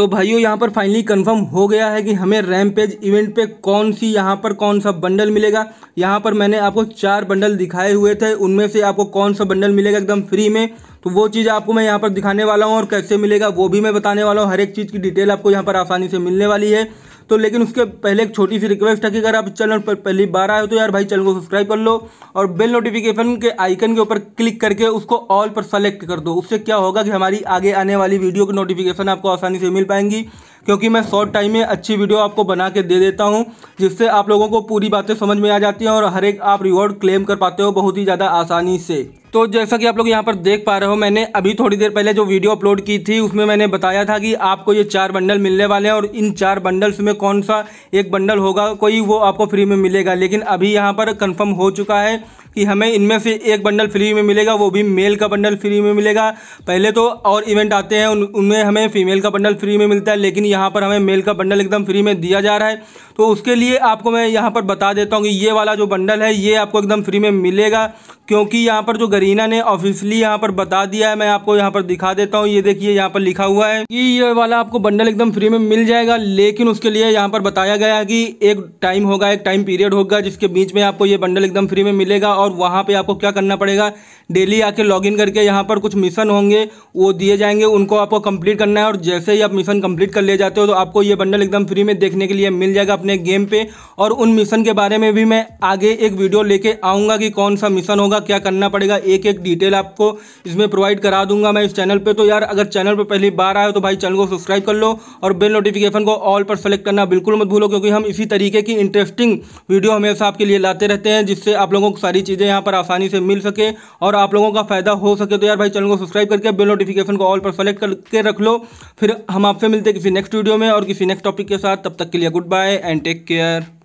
तो भाइयों यहाँ पर फाइनली कंफर्म हो गया है कि हमें रैम पेज इवेंट पे कौन सी यहाँ पर कौन सा बंडल मिलेगा यहाँ पर मैंने आपको चार बंडल दिखाए हुए थे उनमें से आपको कौन सा बंडल मिलेगा एकदम फ्री में तो वो चीज़ आपको मैं यहाँ पर दिखाने वाला हूँ और कैसे मिलेगा वो भी मैं बताने वाला हूँ हर एक चीज़ की डिटेल आपको यहाँ पर आसानी से मिलने वाली है तो लेकिन उसके पहले एक छोटी सी रिक्वेस्ट है कि अगर आप चैनल पर पहली बार आए हो तो यार भाई चैनल को सब्सक्राइब कर लो और बेल नोटिफिकेशन के आइकन के ऊपर क्लिक करके उसको ऑल पर सेलेक्ट कर दो उससे क्या होगा कि हमारी आगे आने वाली वीडियो की नोटिफिकेशन आपको आसानी से मिल पाएंगी क्योंकि मैं शॉर्ट टाइम में अच्छी वीडियो आपको बना के दे देता हूँ जिससे आप लोगों को पूरी बातें समझ में आ जाती हैं और हर एक आप रिवॉर्ड क्लेम कर पाते हो बहुत ही ज़्यादा आसानी से तो जैसा कि आप लोग यहाँ पर देख पा रहे हो मैंने अभी थोड़ी देर पहले जो वीडियो अपलोड की थी उसमें मैंने बताया था कि आपको ये चार बंडल मिलने वाले हैं और इन चार बंडल्स में कौन सा एक बंडल होगा कोई वो आपको फ्री में मिलेगा लेकिन अभी यहाँ पर कंफर्म हो चुका है कि हमें इनमें से एक बंडल फ्री में मिलेगा वो भी मेल का बंडल फ्री में मिलेगा पहले तो और इवेंट आते हैं उनमें हमें फीमेल का बंडल फ्री में मिलता है लेकिन यहाँ पर हमें मेल का बंडल एकदम फ्री में दिया जा रहा है तो उसके लिए आपको मैं यहाँ पर बता देता हूँ कि ये वाला जो बंडल है ये आपको एकदम फ्री में मिलेगा क्योंकि यहाँ पर जो गरीना ने ऑफिशियली यहाँ पर बता दिया है मैं आपको यहाँ पर दिखा देता हूँ ये देखिए यहाँ पर लिखा हुआ है कि ये वाला आपको बंडल एकदम फ्री में मिल जाएगा लेकिन उसके लिए यहाँ पर बताया गया है कि एक टाइम होगा एक टाइम पीरियड होगा जिसके बीच में आपको ये बंडल एकदम फ्री में मिलेगा और वहाँ पे आपको क्या करना पड़ेगा डेली आके लॉगिन करके यहाँ पर कुछ मिशन होंगे वो दिए जाएंगे उनको आपको कंप्लीट करना है और जैसे ही आप मिशन कंप्लीट कर ले जाते हो तो आपको ये बंडल एकदम फ्री में देखने के लिए मिल जाएगा अपने गेम पे और उन मिशन के बारे में भी मैं आगे एक वीडियो लेके आऊँगा कि कौन सा मिशन होगा क्या करना पड़ेगा एक एक डिटेल आपको इसमें प्रोवाइड करा दूंगा मैं इस चैनल पर तो यार अगर चैनल पर पहली बार आए तो भाई चैनल को सब्सक्राइब कर लो और बिल नोटिफिकेशन को ऑल पर सेलेक्ट करना बिल्कुल मत भूलो क्योंकि हम इसी तरीके की इंटरेस्टिंग वीडियो हमेशा आपके लिए लाते रहते हैं जिससे आप लोगों को सारी चीज़ें यहाँ पर आसानी से मिल सके और आप लोगों का फ़ायदा हो सके तो यार भाई चैनल को सब्सक्राइब करके बेल नोटिफिकेशन को ऑल पर सेलेक्ट करके रख लो फिर हम आपसे मिलते किसी नेक्स्ट वीडियो में और किसी नेक्स्ट टॉपिक के साथ तब तक के लिए goodbye and take care